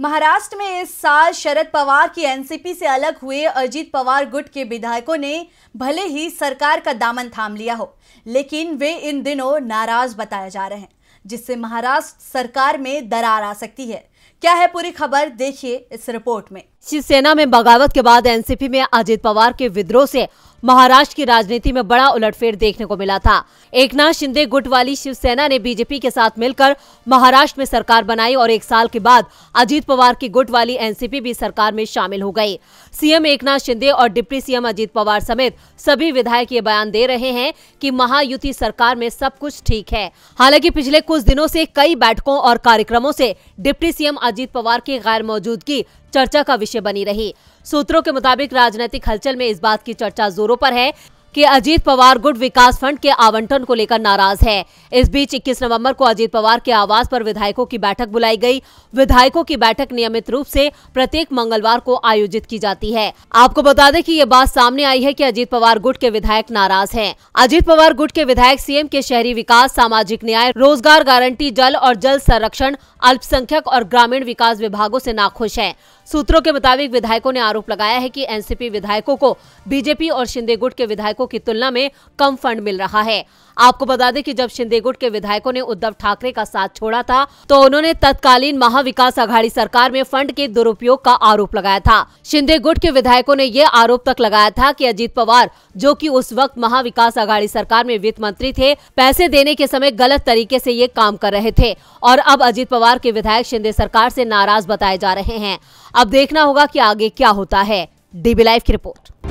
महाराष्ट्र में इस साल शरद पवार की एनसीपी से अलग हुए अजीत पवार गुट के विधायकों ने भले ही सरकार का दामन थाम लिया हो लेकिन वे इन दिनों नाराज बताए जा रहे हैं जिससे महाराष्ट्र सरकार में दरार आ सकती है क्या है पूरी खबर देखिए इस रिपोर्ट में शिवसेना में बगावत के बाद एनसीपी में अजित पवार के विद्रोह से महाराष्ट्र की राजनीति में बड़ा उलटफेर देखने को मिला था एकनाथ शिंदे गुट वाली शिवसेना ने बीजेपी के साथ मिलकर महाराष्ट्र में सरकार बनाई और एक साल के बाद अजीत पवार की गुट वाली एनसीपी भी सरकार में शामिल हो गई सीएम एकनाथ शिंदे और डिप्टी सीएम अजीत पवार समेत सभी विधायक ये बयान दे रहे हैं कि महायुति सरकार में सब कुछ ठीक है हालांकि पिछले कुछ दिनों से कई बैठकों और कार्यक्रमों से डिप्टी सीएम अजीत पवार की गैर मौजूदगी चर्चा का विषय बनी रही सूत्रों के मुताबिक राजनीतिक हलचल में इस बात की चर्चा जोरों पर है कि अजीत पवार गुड विकास फंड के आवंटन को लेकर नाराज है इस बीच 21 नवंबर को अजीत पवार के आवास पर विधायकों की बैठक बुलाई गई विधायकों की बैठक नियमित रूप से प्रत्येक मंगलवार को आयोजित की जाती है आपको बता दें कि ये बात सामने आई है कि अजीत पवार गुट के विधायक नाराज हैं अजीत पवार गुट के विधायक सीएम के शहरी विकास सामाजिक न्याय रोजगार गारंटी जल और जल संरक्षण अल्पसंख्यक और ग्रामीण विकास विभागों ऐसी नाखुश है सूत्रों के मुताबिक विधायकों ने आरोप लगाया है की एनसीपी विधायकों को बीजेपी और शिंदे गुट के विधायकों विधायकों की तुलना में कम फंड मिल रहा है आपको बता दें कि जब शिंदे गुट के विधायकों ने उद्धव ठाकरे का साथ छोड़ा था तो उन्होंने तत्कालीन महाविकास आघाड़ी सरकार में फंड के दुरुपयोग का आरोप लगाया था शिंदे गुट के विधायकों ने यह आरोप तक लगाया था की अजीत पवार जो की उस वक्त महाविकास आघाड़ी सरकार में वित्त मंत्री थे पैसे देने के समय गलत तरीके ऐसी ये काम कर रहे थे और अब अजीत पवार के विधायक शिंदे सरकार ऐसी नाराज बताए जा रहे हैं अब देखना होगा की आगे क्या होता है डीबी लाइव की रिपोर्ट